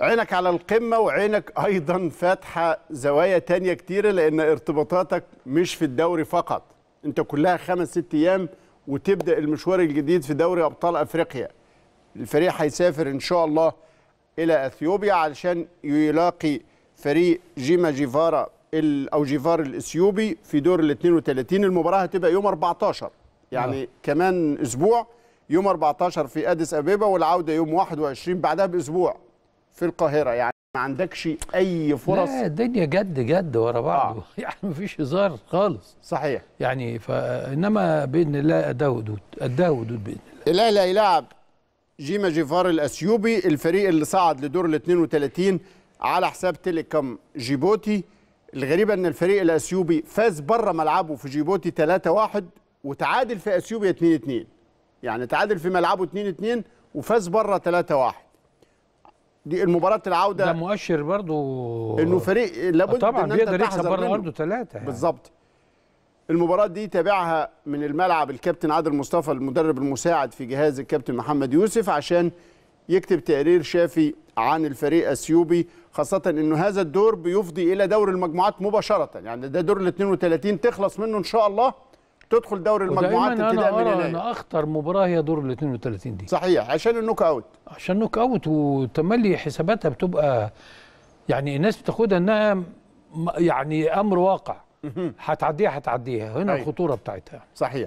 عينك على القمة وعينك أيضا فاتحة زوايا تانية كتيرة لأن ارتباطاتك مش في الدوري فقط أنت كلها خمس ست أيام وتبدأ المشوار الجديد في دوري أبطال أفريقيا الفريق هيسافر إن شاء الله إلى أثيوبيا علشان يلاقي فريق جيما جيفارا أو جيفار الإثيوبي في دور ال 32 المباراة هتبقى يوم 14 يعني أه. كمان أسبوع يوم 14 في أديس أبيبا والعودة يوم 21 بعدها بأسبوع في القاهره يعني ما عندكش اي فرص لا الدنيا جد جد ورا بعضه آه. يعني فيش هزار خالص صحيح يعني فانما باذن الله اداه ودود اداه ودود باذن الله الاهلي هيلاعب جيما جيفار الاثيوبي الفريق اللي صعد لدور ال 32 على حساب تيليكوم جيبوتي الغريبه ان الفريق الاثيوبي فاز بره ملعبه في جيبوتي 3-1 وتعادل في اثيوبيا 2-2 يعني تعادل في ملعبه 2-2 وفاز بره 3-1 دي المباراه العوده ده مؤشر برضو انه فريق لابد طبعا إن بيقدر يكسب بره ارضه ثلاثه يعني. بالظبط المباراة دي تابعها من الملعب الكابتن عادل مصطفى المدرب المساعد في جهاز الكابتن محمد يوسف عشان يكتب تقرير شافي عن الفريق اثيوبي خاصة انه هذا الدور بيفضي الى دور المجموعات مباشرة يعني ده دور ال 32 تخلص منه ان شاء الله تدخل دوري المجموعات ابتداء من هنا انا اخطر مباراه هي دور ال 32 دي صحيح عشان النوك اوت عشان النوك اوت وتملي حساباتها بتبقى يعني الناس بتاخدها انها يعني امر واقع هتعديها هتعديها هنا أيوه. الخطوره بتاعتها صحيح